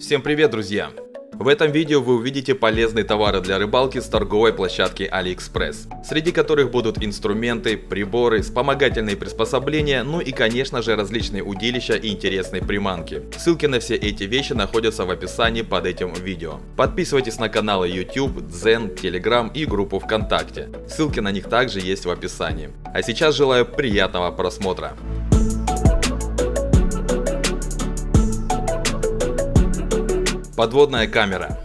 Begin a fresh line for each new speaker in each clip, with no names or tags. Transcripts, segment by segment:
Всем привет, друзья! В этом видео вы увидите полезные товары для рыбалки с торговой площадки AliExpress, среди которых будут инструменты, приборы, вспомогательные приспособления, ну и конечно же различные удилища и интересные приманки. Ссылки на все эти вещи находятся в описании под этим видео. Подписывайтесь на каналы YouTube, Zen, Telegram и группу ВКонтакте. Ссылки на них также есть в описании. А сейчас желаю приятного просмотра. Подводная камера.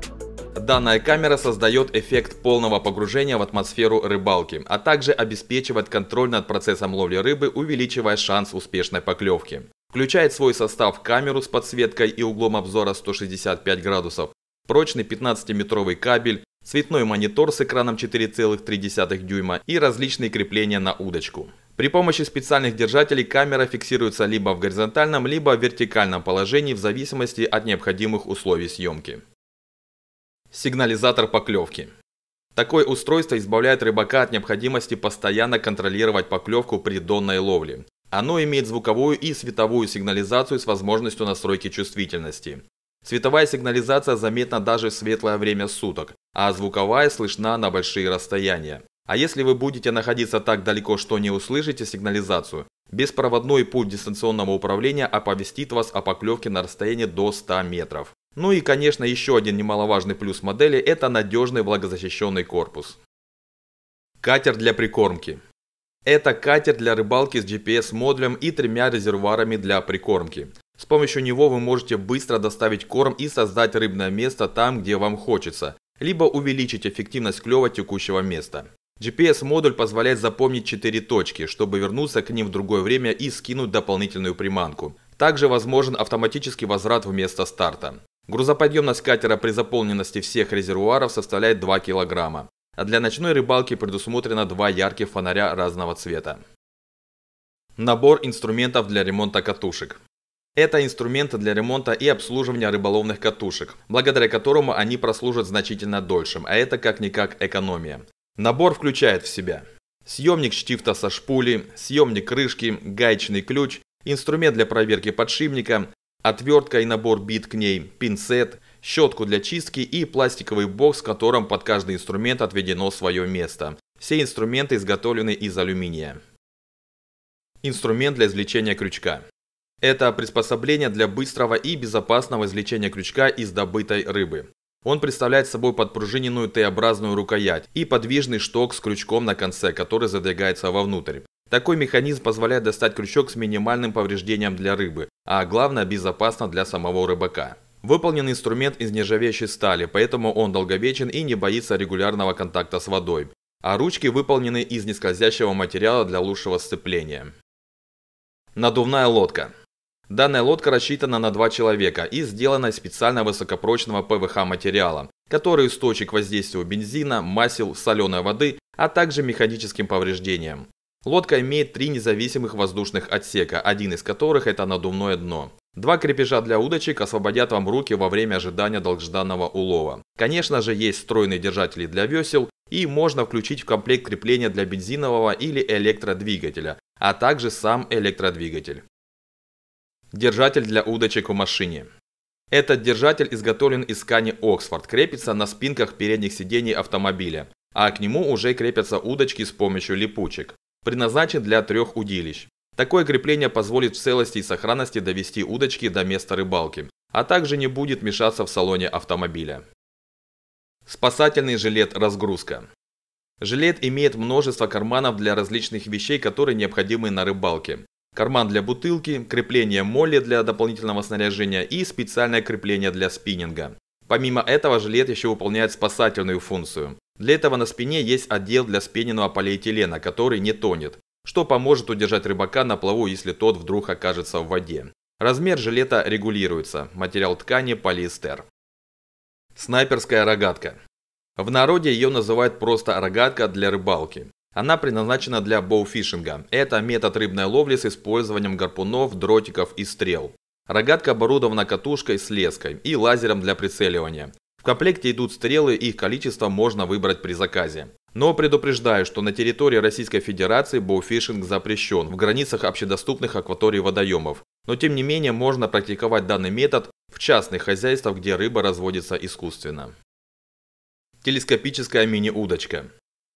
Данная камера создает эффект полного погружения в атмосферу рыбалки, а также обеспечивает контроль над процессом ловли рыбы, увеличивая шанс успешной поклевки. Включает в свой состав камеру с подсветкой и углом обзора 165 градусов, прочный 15-метровый кабель, цветной монитор с экраном 4,3 дюйма и различные крепления на удочку. При помощи специальных держателей камера фиксируется либо в горизонтальном, либо в вертикальном положении в зависимости от необходимых условий съемки. Сигнализатор поклевки. Такое устройство избавляет рыбака от необходимости постоянно контролировать поклевку при донной ловле. Оно имеет звуковую и световую сигнализацию с возможностью настройки чувствительности. Световая сигнализация заметна даже в светлое время суток, а звуковая слышна на большие расстояния. А если вы будете находиться так далеко, что не услышите сигнализацию, беспроводной путь дистанционного управления оповестит вас о поклевке на расстоянии до 100 метров. Ну и, конечно, еще один немаловажный плюс модели – это надежный влагозащищенный корпус. Катер для прикормки. Это катер для рыбалки с GPS-модулем и тремя резервуарами для прикормки. С помощью него вы можете быстро доставить корм и создать рыбное место там, где вам хочется, либо увеличить эффективность клева текущего места. GPS-модуль позволяет запомнить 4 точки, чтобы вернуться к ним в другое время и скинуть дополнительную приманку. Также возможен автоматический возврат в место старта. Грузоподъемность катера при заполненности всех резервуаров составляет 2 кг, а для ночной рыбалки предусмотрено два ярких фонаря разного цвета. Набор инструментов для ремонта катушек. Это инструменты для ремонта и обслуживания рыболовных катушек, благодаря которому они прослужат значительно дольше, а это как-никак экономия. Набор включает в себя съемник штифта со шпули, съемник крышки, гаечный ключ, инструмент для проверки подшипника, отвертка и набор бит к ней, пинцет, щетку для чистки и пластиковый бокс, в котором под каждый инструмент отведено свое место. Все инструменты изготовлены из алюминия. Инструмент для извлечения крючка. Это приспособление для быстрого и безопасного извлечения крючка из добытой рыбы. Он представляет собой подпружиненную Т-образную рукоять и подвижный шток с крючком на конце, который задвигается вовнутрь. Такой механизм позволяет достать крючок с минимальным повреждением для рыбы, а главное безопасно для самого рыбака. Выполнен инструмент из нержавеющей стали, поэтому он долговечен и не боится регулярного контакта с водой. А ручки выполнены из нескользящего материала для лучшего сцепления. Надувная лодка. Данная лодка рассчитана на два человека и сделана из специально высокопрочного ПВХ материала, который устойчив к воздействию бензина, масел, соленой воды, а также механическим повреждениям. Лодка имеет три независимых воздушных отсека, один из которых это надувное дно. Два крепежа для удочек освободят вам руки во время ожидания долгожданного улова. Конечно же, есть встроенные держатели для весел и можно включить в комплект крепления для бензинового или электродвигателя, а также сам электродвигатель. Держатель для удочек в машине. Этот держатель изготовлен из ткани Оксфорд, крепится на спинках передних сидений автомобиля, а к нему уже крепятся удочки с помощью липучек. Предназначен для трех удилищ. Такое крепление позволит в целости и сохранности довести удочки до места рыбалки, а также не будет мешаться в салоне автомобиля. Спасательный жилет-разгрузка. Жилет имеет множество карманов для различных вещей, которые необходимы на рыбалке. Карман для бутылки, крепление молли для дополнительного снаряжения и специальное крепление для спиннинга. Помимо этого жилет еще выполняет спасательную функцию. Для этого на спине есть отдел для спененного полиэтилена, который не тонет, что поможет удержать рыбака на плаву, если тот вдруг окажется в воде. Размер жилета регулируется, материал ткани полиэстер. Снайперская рогатка. В народе ее называют просто рогатка для рыбалки. Она предназначена для боуфишинга. Это метод рыбной ловли с использованием гарпунов, дротиков и стрел. Рогатка оборудована катушкой с леской и лазером для прицеливания. В комплекте идут стрелы, их количество можно выбрать при заказе. Но предупреждаю, что на территории Российской Федерации боуфишинг запрещен в границах общедоступных акваторий водоемов. Но тем не менее можно практиковать данный метод в частных хозяйствах, где рыба разводится искусственно. Телескопическая мини-удочка.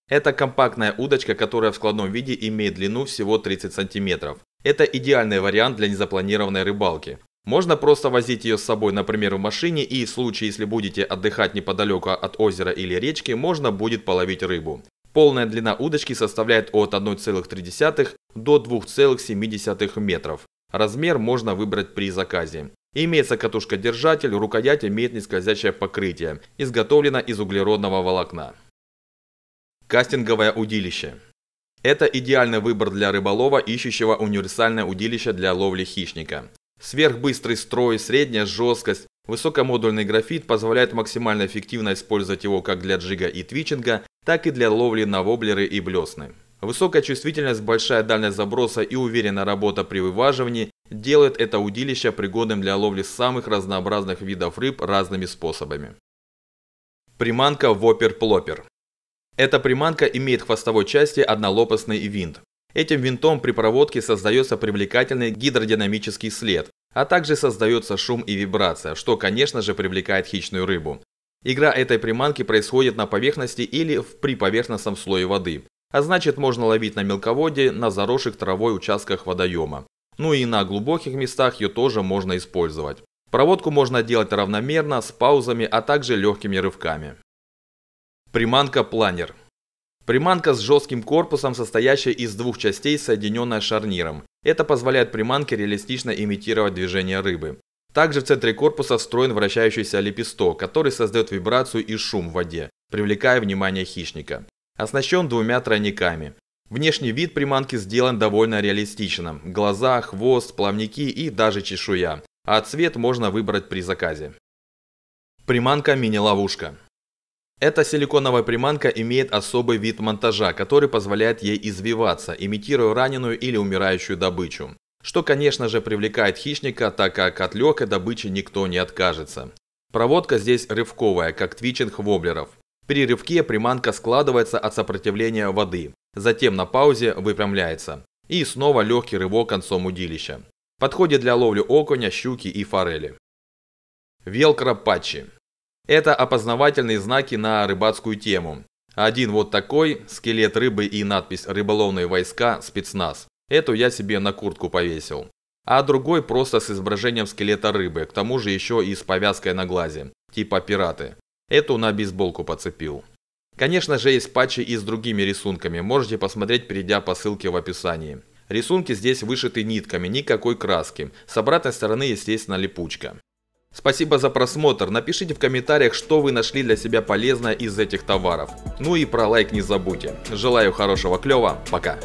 Это компактная удочка, которая в складном виде имеет длину всего 30 см. Это идеальный вариант для незапланированной рыбалки. Можно просто возить ее с собой, например, в машине, и в случае, если будете отдыхать неподалеку от озера или речки, можно будет половить рыбу. Полная длина удочки составляет от 1,3 до 2,7 метров. Размер можно выбрать при заказе. Имеется катушка-держатель, рукоять имеет нескользящее покрытие, Изготовлена из углеродного волокна. Кастинговое удилище. Это идеальный выбор для рыболова, ищущего универсальное удилище для ловли хищника. Сверхбыстрый строй, средняя жесткость, высокомодульный графит позволяет максимально эффективно использовать его как для джига и твичинга, так и для ловли на воблеры и блесны. Высокая чувствительность, большая дальность заброса и уверенная работа при вываживании делают это удилище пригодным для ловли самых разнообразных видов рыб разными способами. Приманка Вопер-Плопер эта приманка имеет в хвостовой части однолопастный винт. Этим винтом при проводке создается привлекательный гидродинамический след, а также создается шум и вибрация, что, конечно же, привлекает хищную рыбу. Игра этой приманки происходит на поверхности или в приповерхностном слое воды, а значит можно ловить на мелководье, на заросших травой участках водоема. Ну и на глубоких местах ее тоже можно использовать. Проводку можно делать равномерно, с паузами, а также легкими рывками. Приманка планер. Приманка с жестким корпусом, состоящая из двух частей, соединенная шарниром. Это позволяет приманке реалистично имитировать движение рыбы. Также в центре корпуса встроен вращающийся лепесток, который создает вибрацию и шум в воде, привлекая внимание хищника. Оснащен двумя тройниками. Внешний вид приманки сделан довольно реалистичным. Глаза, хвост, плавники и даже чешуя. А цвет можно выбрать при заказе. Приманка мини-ловушка. Эта силиконовая приманка имеет особый вид монтажа, который позволяет ей извиваться, имитируя раненую или умирающую добычу. Что, конечно же, привлекает хищника, так как от легкой добычи никто не откажется. Проводка здесь рывковая, как твичинг воблеров. При рывке приманка складывается от сопротивления воды, затем на паузе выпрямляется. И снова легкий рывок концом удилища. Подходит для ловли окуня, щуки и форели. Велкропатчи. Это опознавательные знаки на рыбацкую тему. Один вот такой, скелет рыбы и надпись «Рыболовные войска, спецназ». Эту я себе на куртку повесил. А другой просто с изображением скелета рыбы, к тому же еще и с повязкой на глазе, типа пираты. Эту на бейсболку подцепил. Конечно же есть патчи и с другими рисунками, можете посмотреть, перейдя по ссылке в описании. Рисунки здесь вышиты нитками, никакой краски. С обратной стороны, естественно, липучка. Спасибо за просмотр, напишите в комментариях, что вы нашли для себя полезное из этих товаров. Ну и про лайк не забудьте. Желаю хорошего клева, пока.